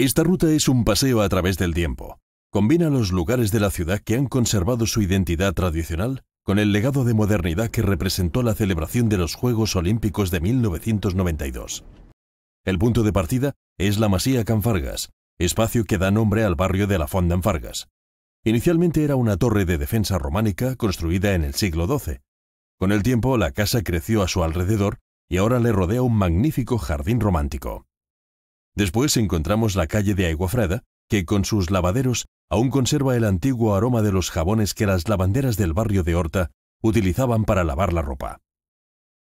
Esta ruta es un paseo a través del tiempo. Combina los lugares de la ciudad que han conservado su identidad tradicional con el legado de modernidad que representó la celebración de los Juegos Olímpicos de 1992. El punto de partida es la Masía Canfargas, espacio que da nombre al barrio de la Fonda en Fargas. Inicialmente era una torre de defensa románica construida en el siglo XII. Con el tiempo la casa creció a su alrededor y ahora le rodea un magnífico jardín romántico. Después encontramos la calle de Aiguafreda, que con sus lavaderos aún conserva el antiguo aroma de los jabones que las lavanderas del barrio de Horta utilizaban para lavar la ropa.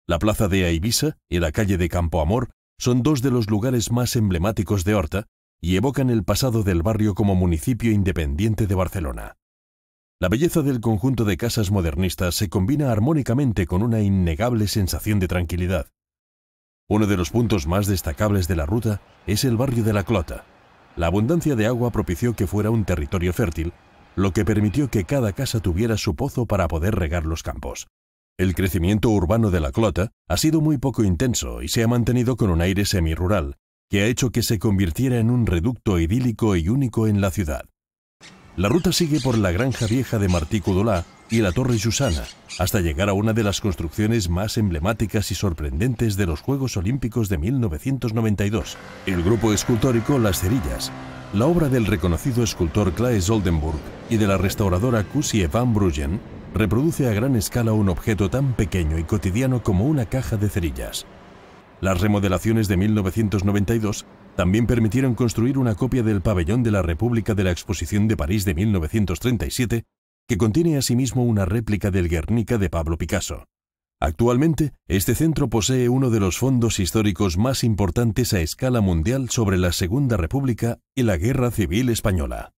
La plaza de Aivisa y la calle de Campo Amor son dos de los lugares más emblemáticos de Horta y evocan el pasado del barrio como municipio independiente de Barcelona. La belleza del conjunto de casas modernistas se combina armónicamente con una innegable sensación de tranquilidad. Uno de los puntos más destacables de la ruta es el barrio de la Clota. La abundancia de agua propició que fuera un territorio fértil, lo que permitió que cada casa tuviera su pozo para poder regar los campos. El crecimiento urbano de la Clota ha sido muy poco intenso y se ha mantenido con un aire semirural, que ha hecho que se convirtiera en un reducto idílico y único en la ciudad. La ruta sigue por la granja vieja de Martí y la Torre Susana, hasta llegar a una de las construcciones más emblemáticas y sorprendentes de los Juegos Olímpicos de 1992, el grupo escultórico Las Cerillas, la obra del reconocido escultor Claes Oldenburg y de la restauradora Cusie van Bruggen reproduce a gran escala un objeto tan pequeño y cotidiano como una caja de cerillas. Las remodelaciones de 1992 también permitieron construir una copia del pabellón de la República de la Exposición de París de 1937 que contiene asimismo una réplica del Guernica de Pablo Picasso. Actualmente, este centro posee uno de los fondos históricos más importantes a escala mundial sobre la Segunda República y la Guerra Civil Española.